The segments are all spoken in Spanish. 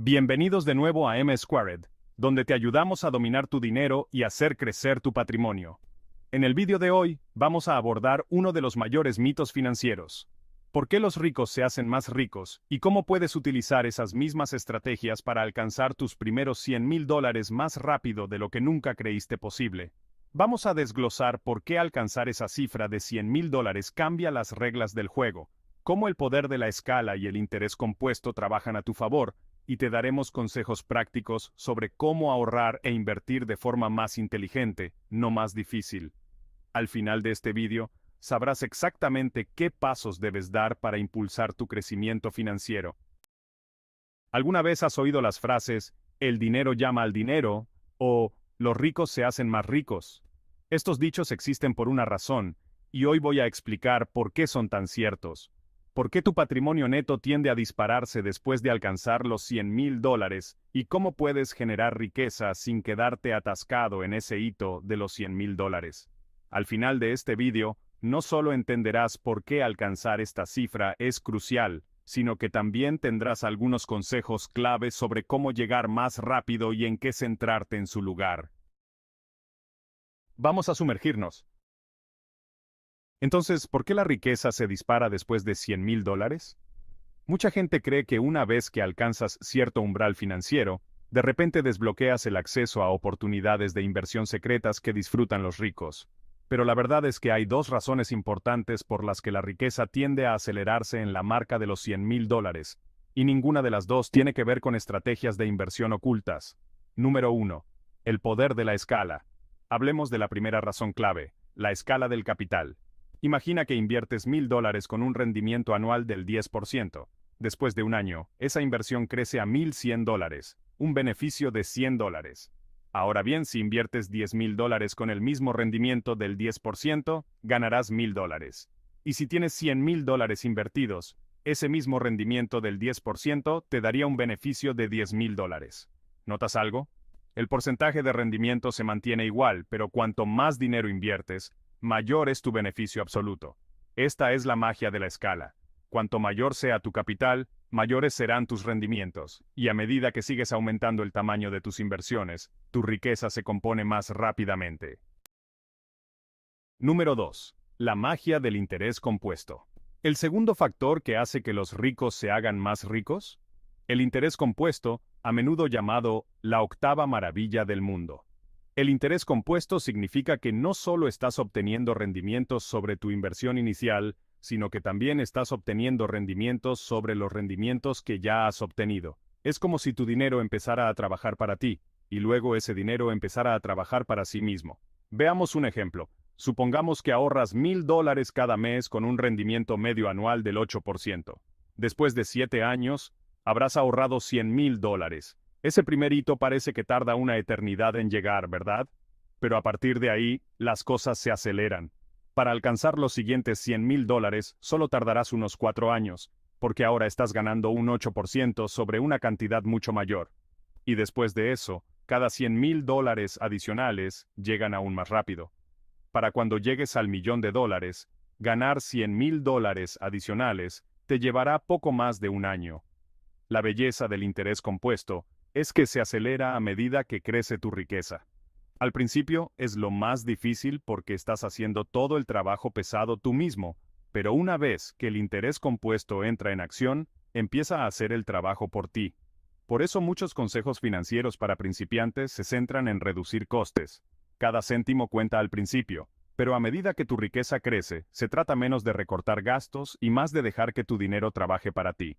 Bienvenidos de nuevo a M Squared, donde te ayudamos a dominar tu dinero y hacer crecer tu patrimonio. En el vídeo de hoy, vamos a abordar uno de los mayores mitos financieros. ¿Por qué los ricos se hacen más ricos y cómo puedes utilizar esas mismas estrategias para alcanzar tus primeros 100 mil dólares más rápido de lo que nunca creíste posible? Vamos a desglosar por qué alcanzar esa cifra de 100 mil dólares cambia las reglas del juego, cómo el poder de la escala y el interés compuesto trabajan a tu favor, y te daremos consejos prácticos sobre cómo ahorrar e invertir de forma más inteligente, no más difícil. Al final de este vídeo, sabrás exactamente qué pasos debes dar para impulsar tu crecimiento financiero. ¿Alguna vez has oído las frases, el dinero llama al dinero, o los ricos se hacen más ricos? Estos dichos existen por una razón, y hoy voy a explicar por qué son tan ciertos. ¿Por qué tu patrimonio neto tiende a dispararse después de alcanzar los 100 mil dólares? ¿Y cómo puedes generar riqueza sin quedarte atascado en ese hito de los 100 mil dólares? Al final de este vídeo, no solo entenderás por qué alcanzar esta cifra es crucial, sino que también tendrás algunos consejos claves sobre cómo llegar más rápido y en qué centrarte en su lugar. Vamos a sumergirnos. Entonces, ¿por qué la riqueza se dispara después de 100 mil dólares? Mucha gente cree que una vez que alcanzas cierto umbral financiero, de repente desbloqueas el acceso a oportunidades de inversión secretas que disfrutan los ricos. Pero la verdad es que hay dos razones importantes por las que la riqueza tiende a acelerarse en la marca de los 100 mil dólares, y ninguna de las dos tiene que ver con estrategias de inversión ocultas. Número 1. El poder de la escala. Hablemos de la primera razón clave, la escala del capital. Imagina que inviertes mil dólares con un rendimiento anual del 10%. Después de un año, esa inversión crece a 1.100 dólares, un beneficio de 100 dólares. Ahora bien, si inviertes 10.000 dólares con el mismo rendimiento del 10%, ganarás 1.000 dólares. Y si tienes 100.000 dólares invertidos, ese mismo rendimiento del 10% te daría un beneficio de 10.000 dólares. ¿Notas algo? El porcentaje de rendimiento se mantiene igual, pero cuanto más dinero inviertes, mayor es tu beneficio absoluto. Esta es la magia de la escala. Cuanto mayor sea tu capital, mayores serán tus rendimientos, y a medida que sigues aumentando el tamaño de tus inversiones, tu riqueza se compone más rápidamente. Número 2. La magia del interés compuesto. El segundo factor que hace que los ricos se hagan más ricos, el interés compuesto, a menudo llamado la octava maravilla del mundo. El interés compuesto significa que no solo estás obteniendo rendimientos sobre tu inversión inicial, sino que también estás obteniendo rendimientos sobre los rendimientos que ya has obtenido. Es como si tu dinero empezara a trabajar para ti, y luego ese dinero empezara a trabajar para sí mismo. Veamos un ejemplo. Supongamos que ahorras mil dólares cada mes con un rendimiento medio anual del 8%. Después de 7 años, habrás ahorrado 100 mil dólares. Ese primer hito parece que tarda una eternidad en llegar, ¿verdad? Pero a partir de ahí, las cosas se aceleran. Para alcanzar los siguientes 100 mil dólares, solo tardarás unos cuatro años, porque ahora estás ganando un 8% sobre una cantidad mucho mayor. Y después de eso, cada 100 mil dólares adicionales llegan aún más rápido. Para cuando llegues al millón de dólares, ganar 100 mil dólares adicionales te llevará poco más de un año. La belleza del interés compuesto es que se acelera a medida que crece tu riqueza. Al principio es lo más difícil porque estás haciendo todo el trabajo pesado tú mismo, pero una vez que el interés compuesto entra en acción, empieza a hacer el trabajo por ti. Por eso muchos consejos financieros para principiantes se centran en reducir costes. Cada céntimo cuenta al principio, pero a medida que tu riqueza crece, se trata menos de recortar gastos y más de dejar que tu dinero trabaje para ti.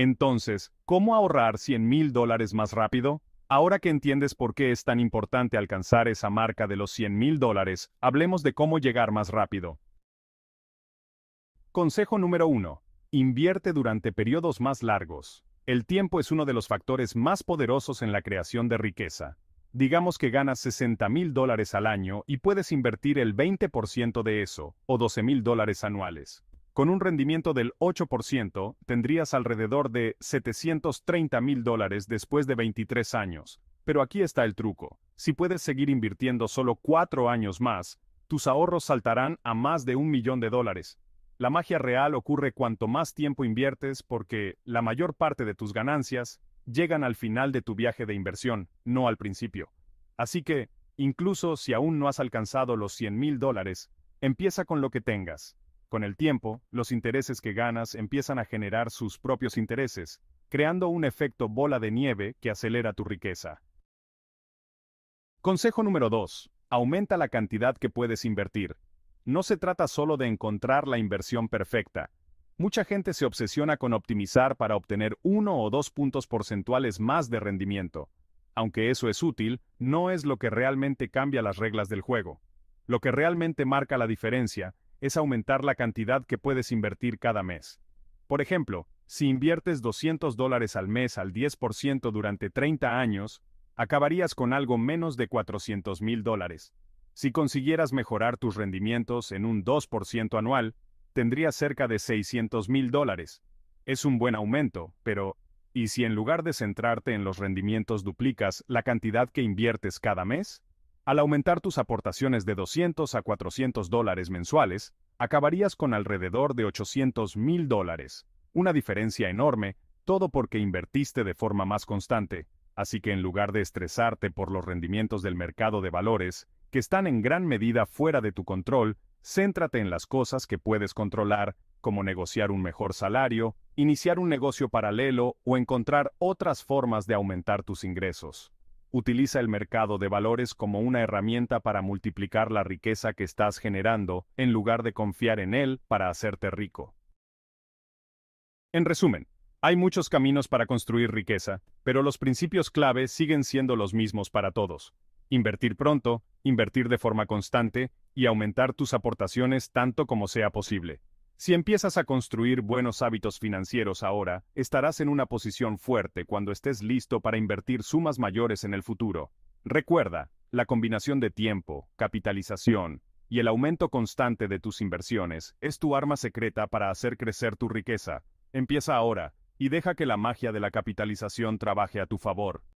Entonces, ¿cómo ahorrar 100 mil dólares más rápido? Ahora que entiendes por qué es tan importante alcanzar esa marca de los 100 dólares, hablemos de cómo llegar más rápido. Consejo número 1. Invierte durante periodos más largos. El tiempo es uno de los factores más poderosos en la creación de riqueza. Digamos que ganas 60 mil dólares al año y puedes invertir el 20% de eso, o 12 mil dólares anuales. Con un rendimiento del 8%, tendrías alrededor de 730 mil dólares después de 23 años. Pero aquí está el truco. Si puedes seguir invirtiendo solo 4 años más, tus ahorros saltarán a más de un millón de dólares. La magia real ocurre cuanto más tiempo inviertes porque la mayor parte de tus ganancias llegan al final de tu viaje de inversión, no al principio. Así que, incluso si aún no has alcanzado los 100 mil dólares, empieza con lo que tengas. Con el tiempo, los intereses que ganas empiezan a generar sus propios intereses, creando un efecto bola de nieve que acelera tu riqueza. Consejo número 2. Aumenta la cantidad que puedes invertir. No se trata solo de encontrar la inversión perfecta. Mucha gente se obsesiona con optimizar para obtener uno o dos puntos porcentuales más de rendimiento. Aunque eso es útil, no es lo que realmente cambia las reglas del juego. Lo que realmente marca la diferencia es aumentar la cantidad que puedes invertir cada mes. Por ejemplo, si inviertes 200 dólares al mes al 10% durante 30 años, acabarías con algo menos de 400 mil dólares. Si consiguieras mejorar tus rendimientos en un 2% anual, tendrías cerca de 600 mil dólares. Es un buen aumento, pero ¿y si en lugar de centrarte en los rendimientos duplicas la cantidad que inviertes cada mes? Al aumentar tus aportaciones de 200 a 400 dólares mensuales, acabarías con alrededor de 800 mil dólares, una diferencia enorme, todo porque invertiste de forma más constante, así que en lugar de estresarte por los rendimientos del mercado de valores, que están en gran medida fuera de tu control, céntrate en las cosas que puedes controlar, como negociar un mejor salario, iniciar un negocio paralelo o encontrar otras formas de aumentar tus ingresos utiliza el mercado de valores como una herramienta para multiplicar la riqueza que estás generando, en lugar de confiar en él para hacerte rico. En resumen, hay muchos caminos para construir riqueza, pero los principios clave siguen siendo los mismos para todos. Invertir pronto, invertir de forma constante y aumentar tus aportaciones tanto como sea posible. Si empiezas a construir buenos hábitos financieros ahora, estarás en una posición fuerte cuando estés listo para invertir sumas mayores en el futuro. Recuerda, la combinación de tiempo, capitalización y el aumento constante de tus inversiones es tu arma secreta para hacer crecer tu riqueza. Empieza ahora y deja que la magia de la capitalización trabaje a tu favor.